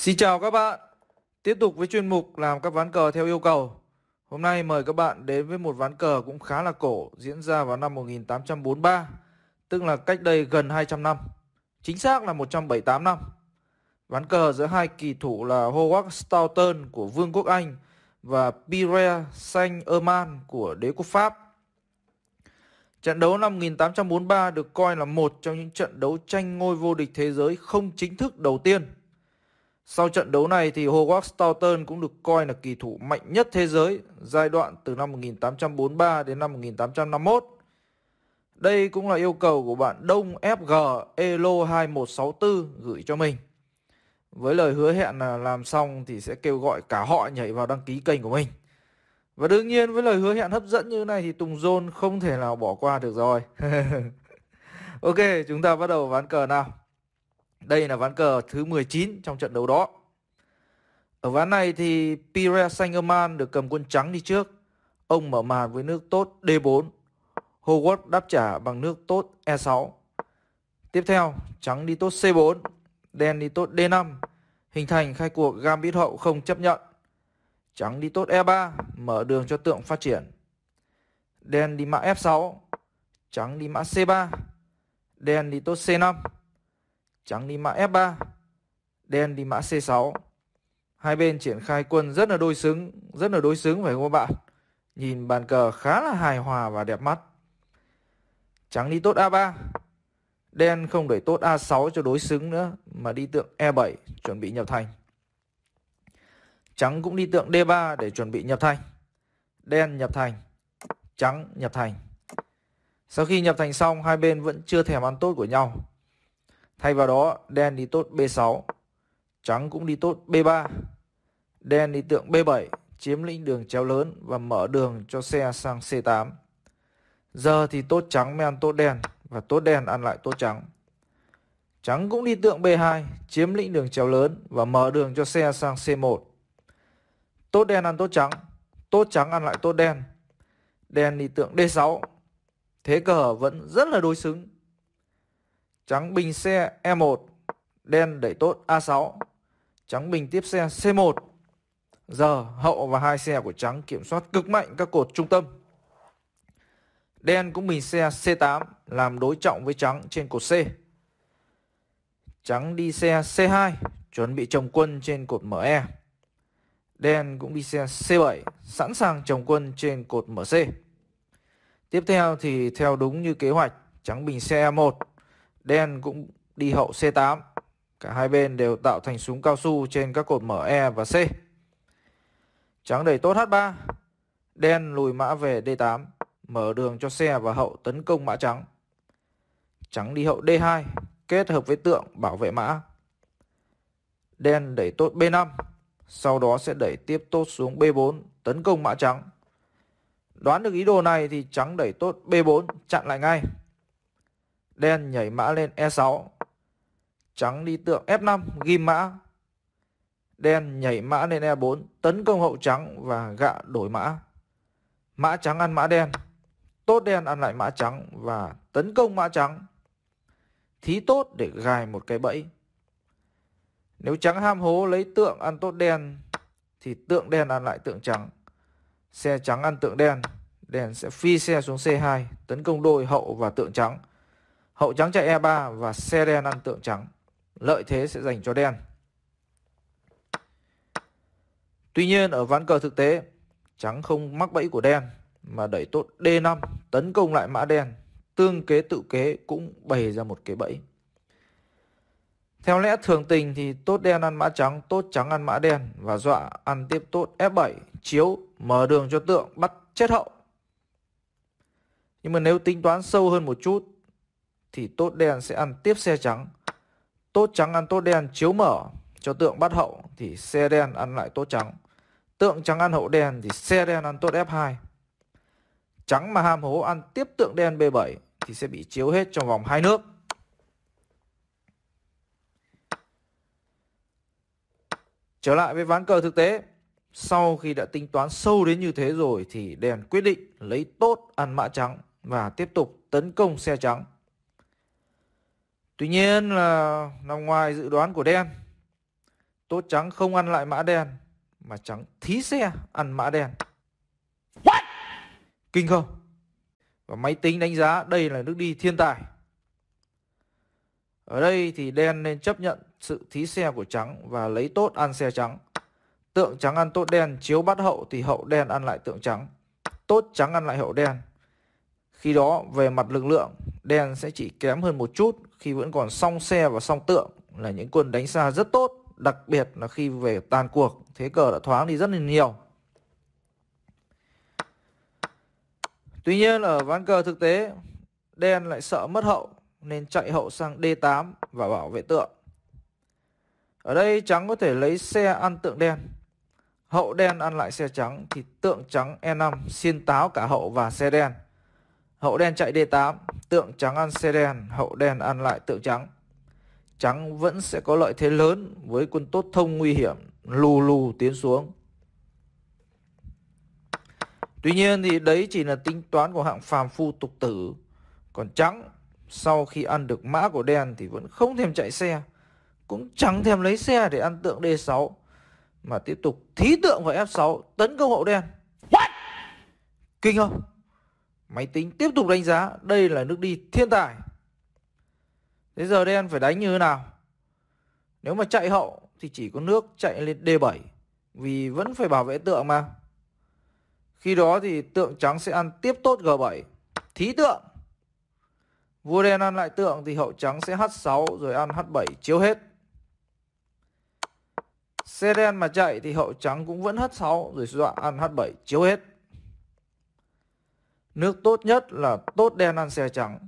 Xin chào các bạn Tiếp tục với chuyên mục làm các ván cờ theo yêu cầu Hôm nay mời các bạn đến với một ván cờ cũng khá là cổ Diễn ra vào năm 1843 Tức là cách đây gần 200 năm Chính xác là 178 năm Ván cờ giữa hai kỳ thủ là Howard Staunton của Vương quốc Anh Và Pierre Saint-Herman của Đế quốc Pháp Trận đấu năm 1843 được coi là một trong những trận đấu tranh ngôi vô địch thế giới không chính thức đầu tiên sau trận đấu này thì Howard Staunton cũng được coi là kỳ thủ mạnh nhất thế giới giai đoạn từ năm 1843 đến năm 1851. Đây cũng là yêu cầu của bạn Đông FG Elo 2164 gửi cho mình. Với lời hứa hẹn là làm xong thì sẽ kêu gọi cả họ nhảy vào đăng ký kênh của mình. Và đương nhiên với lời hứa hẹn hấp dẫn như thế này thì Tùng Zôn không thể nào bỏ qua được rồi. ok, chúng ta bắt đầu ván cờ nào. Đây là ván cờ thứ 19 trong trận đấu đó. Ở ván này thì Pierre Sangerman được cầm quân trắng đi trước. Ông mở màn với nước tốt D4. Howard đáp trả bằng nước tốt E6. Tiếp theo, trắng đi tốt C4, đen đi tốt D5, hình thành khai cuộc gambit hậu không chấp nhận. Trắng đi tốt E3, mở đường cho tượng phát triển. Đen đi mã F6, trắng đi mã C3, đen đi tốt C5 trắng đi mã F3, đen đi mã C6. Hai bên triển khai quân rất là đôi xứng, rất là đối xứng phải không các bạn? Nhìn bàn cờ khá là hài hòa và đẹp mắt. Trắng đi tốt A3, đen không đẩy tốt A6 cho đối xứng nữa mà đi tượng E7 chuẩn bị nhập thành. Trắng cũng đi tượng D3 để chuẩn bị nhập thành. Đen nhập thành, trắng nhập thành. Sau khi nhập thành xong, hai bên vẫn chưa thèm ăn tốt của nhau. Thay vào đó, đen đi tốt B6, trắng cũng đi tốt B3. Đen đi tượng B7, chiếm lĩnh đường chéo lớn và mở đường cho xe sang C8. Giờ thì tốt trắng men tốt đen và tốt đen ăn lại tốt trắng. Trắng cũng đi tượng B2, chiếm lĩnh đường chéo lớn và mở đường cho xe sang C1. Tốt đen ăn tốt trắng, tốt trắng ăn lại tốt đen. Đen đi tượng D6. Thế cờ vẫn rất là đối xứng Trắng bình xe E1, đen đẩy tốt A6. Trắng bình tiếp xe C1. Giờ hậu và hai xe của trắng kiểm soát cực mạnh các cột trung tâm. Đen cũng bình xe C8 làm đối trọng với trắng trên cột C. Trắng đi xe C2 chuẩn bị trồng quân trên cột ME. Đen cũng đi xe C7 sẵn sàng trồng quân trên cột MC. Tiếp theo thì theo đúng như kế hoạch, trắng bình xe E1 Đen cũng đi hậu C8. Cả hai bên đều tạo thành súng cao su trên các cột mở E và C. Trắng đẩy tốt H3. Đen lùi mã về D8, mở đường cho xe và hậu tấn công mã trắng. Trắng đi hậu D2, kết hợp với tượng bảo vệ mã. Đen đẩy tốt B5, sau đó sẽ đẩy tiếp tốt xuống B4, tấn công mã trắng. Đoán được ý đồ này thì trắng đẩy tốt B4 chặn lại ngay. Đen nhảy mã lên E6. Trắng đi tượng F5 ghim mã. Đen nhảy mã lên E4 tấn công hậu trắng và gạ đổi mã. Mã trắng ăn mã đen. Tốt đen ăn lại mã trắng và tấn công mã trắng. Thí tốt để gài một cái bẫy. Nếu trắng ham hố lấy tượng ăn tốt đen thì tượng đen ăn lại tượng trắng. Xe trắng ăn tượng đen, đen sẽ phi xe xuống C2, tấn công đôi hậu và tượng trắng. Hậu trắng chạy E3 và xe đen ăn tượng trắng. Lợi thế sẽ dành cho đen. Tuy nhiên ở ván cờ thực tế, trắng không mắc bẫy của đen mà đẩy tốt D5 tấn công lại mã đen. Tương kế tự kế cũng bày ra một cái bẫy. Theo lẽ thường tình thì tốt đen ăn mã trắng, tốt trắng ăn mã đen và dọa ăn tiếp tốt F7, chiếu, mở đường cho tượng, bắt chết hậu. Nhưng mà nếu tính toán sâu hơn một chút thì tốt đen sẽ ăn tiếp xe trắng. Tốt trắng ăn tốt đen chiếu mở cho tượng bắt hậu thì xe đen ăn lại tốt trắng. Tượng trắng ăn hậu đen thì xe đen ăn tốt F2. Trắng mà ham hố ăn tiếp tượng đen B7 thì sẽ bị chiếu hết trong vòng hai nước. Trở lại với ván cờ thực tế, sau khi đã tính toán sâu đến như thế rồi thì đèn quyết định lấy tốt ăn mã trắng và tiếp tục tấn công xe trắng. Tuy nhiên là nằm ngoài dự đoán của đen. Tốt trắng không ăn lại mã đen mà trắng thí xe ăn mã đen. What? Kinh không? Và máy tính đánh giá đây là nước đi thiên tài. Ở đây thì đen nên chấp nhận sự thí xe của trắng và lấy tốt ăn xe trắng. Tượng trắng ăn tốt đen chiếu bắt hậu thì hậu đen ăn lại tượng trắng. Tốt trắng ăn lại hậu đen. Khi đó về mặt lực lượng đen sẽ chỉ kém hơn một chút khi vẫn còn song xe và song tượng là những quân đánh xa rất tốt, đặc biệt là khi về tàn cuộc, thế cờ đã thoáng đi rất là nhiều. Tuy nhiên ở ván cờ thực tế, đen lại sợ mất hậu nên chạy hậu sang D8 và bảo vệ tượng. Ở đây trắng có thể lấy xe ăn tượng đen. Hậu đen ăn lại xe trắng thì tượng trắng E5 xiên táo cả hậu và xe đen. Hậu đen chạy D8, tượng trắng ăn xe đen, hậu đen ăn lại tượng trắng. Trắng vẫn sẽ có lợi thế lớn với quân tốt thông nguy hiểm, lù lù tiến xuống. Tuy nhiên thì đấy chỉ là tính toán của hạng phàm phu tục tử. Còn trắng sau khi ăn được mã của đen thì vẫn không thèm chạy xe. Cũng chẳng thèm lấy xe để ăn tượng D6. Mà tiếp tục thí tượng vào F6 tấn công hậu đen. What? Kinh không? Máy tính tiếp tục đánh giá đây là nước đi thiên tài. Thế giờ đen phải đánh như thế nào? Nếu mà chạy hậu thì chỉ có nước chạy lên D7 vì vẫn phải bảo vệ tượng mà. Khi đó thì tượng trắng sẽ ăn tiếp tốt G7. Thí tượng. Vua đen ăn lại tượng thì hậu trắng sẽ H6 rồi ăn H7 chiếu hết. Xe đen mà chạy thì hậu trắng cũng vẫn H6 rồi dọa ăn H7 chiếu hết. Nước tốt nhất là tốt đen ăn xe trắng.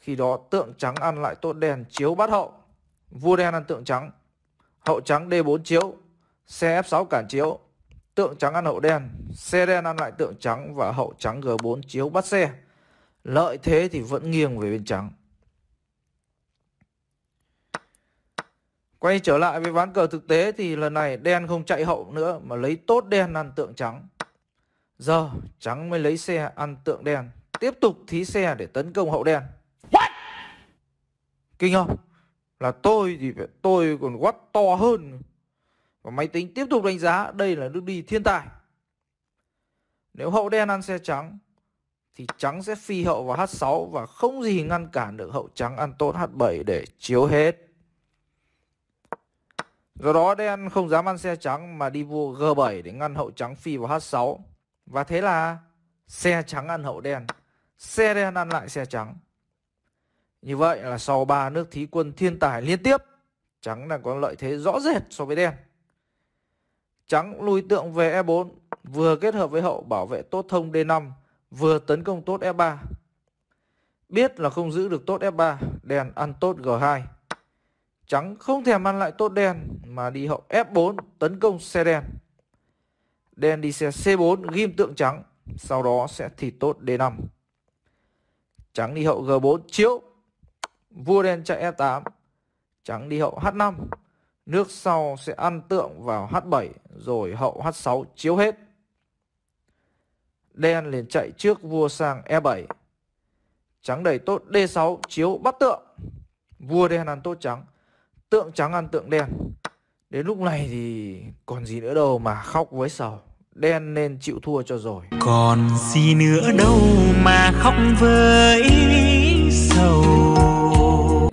Khi đó tượng trắng ăn lại tốt đen chiếu bắt hậu. Vua đen ăn tượng trắng. Hậu trắng D4 chiếu. Xe F6 cản chiếu. Tượng trắng ăn hậu đen. Xe đen ăn lại tượng trắng và hậu trắng G4 chiếu bắt xe. Lợi thế thì vẫn nghiêng về bên trắng. Quay trở lại với ván cờ thực tế thì lần này đen không chạy hậu nữa mà lấy tốt đen ăn tượng trắng. Giờ trắng mới lấy xe ăn tượng đen Tiếp tục thí xe để tấn công hậu đen What? Kinh không? Là tôi thì tôi còn quát to hơn Và máy tính tiếp tục đánh giá đây là nước đi thiên tài Nếu hậu đen ăn xe trắng Thì trắng sẽ phi hậu vào H6 Và không gì ngăn cản được hậu trắng ăn tốt H7 để chiếu hết Do đó đen không dám ăn xe trắng mà đi vua G7 để ngăn hậu trắng phi vào H6 và thế là xe trắng ăn hậu đen, xe đen ăn lại xe trắng. Như vậy là sau ba nước thí quân thiên tài liên tiếp, trắng đang có lợi thế rõ rệt so với đen. Trắng lùi tượng về E4, vừa kết hợp với hậu bảo vệ tốt thông D5, vừa tấn công tốt F3. E Biết là không giữ được tốt F3, e đen ăn tốt G2. Trắng không thèm ăn lại tốt đen mà đi hậu F4 tấn công xe đen. Đen đi xe C4 ghim tượng trắng, sau đó sẽ thịt tốt D5. Trắng đi hậu G4 chiếu. Vua đen chạy E8. Trắng đi hậu H5. Nước sau sẽ ăn tượng vào H7 rồi hậu H6 chiếu hết. Đen liền chạy trước vua sang E7. Trắng đẩy tốt D6 chiếu bắt tượng. Vua đen ăn tốt trắng. Tượng trắng ăn tượng đen. Đến lúc này thì còn gì nữa đâu mà khóc với sầu Đen nên chịu thua cho rồi Còn gì nữa đâu mà khóc với sầu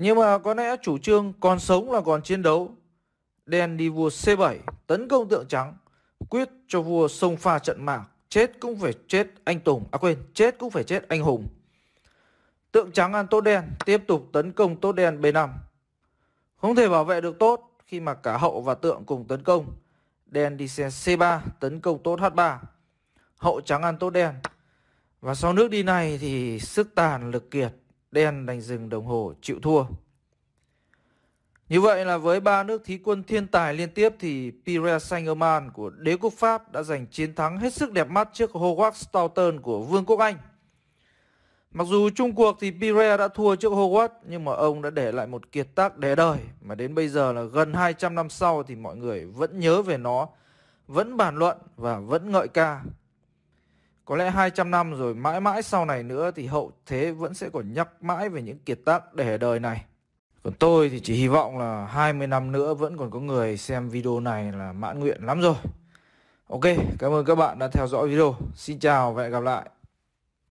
Nhưng mà có lẽ chủ trương còn sống là còn chiến đấu Đen đi vua C7 tấn công tượng trắng Quyết cho vua sông pha trận mạc Chết cũng phải chết anh Tùng À quên chết cũng phải chết anh Hùng Tượng trắng ăn tốt đen tiếp tục tấn công tốt đen B5 Không thể bảo vệ được tốt khi mà cả hậu và tượng cùng tấn công. Đen đi xe C3 tấn công tốt H3. Hậu trắng ăn tốt đen. Và sau nước đi này thì sức tàn lực kiệt, đen đành dừng đồng hồ chịu thua. Như vậy là với ba nước thí quân thiên tài liên tiếp thì Pierre Saint-Germain của đế quốc Pháp đã giành chiến thắng hết sức đẹp mắt trước Howard Staunton của Vương quốc Anh. Mặc dù chung cuộc thì Pire đã thua trước Howard nhưng mà ông đã để lại một kiệt tác để đời mà đến bây giờ là gần 200 năm sau thì mọi người vẫn nhớ về nó, vẫn bàn luận và vẫn ngợi ca. Có lẽ 200 năm rồi mãi mãi sau này nữa thì hậu thế vẫn sẽ còn nhắc mãi về những kiệt tác để đời này. Còn tôi thì chỉ hy vọng là 20 năm nữa vẫn còn có người xem video này là mãn nguyện lắm rồi. Ok, cảm ơn các bạn đã theo dõi video. Xin chào và hẹn gặp lại.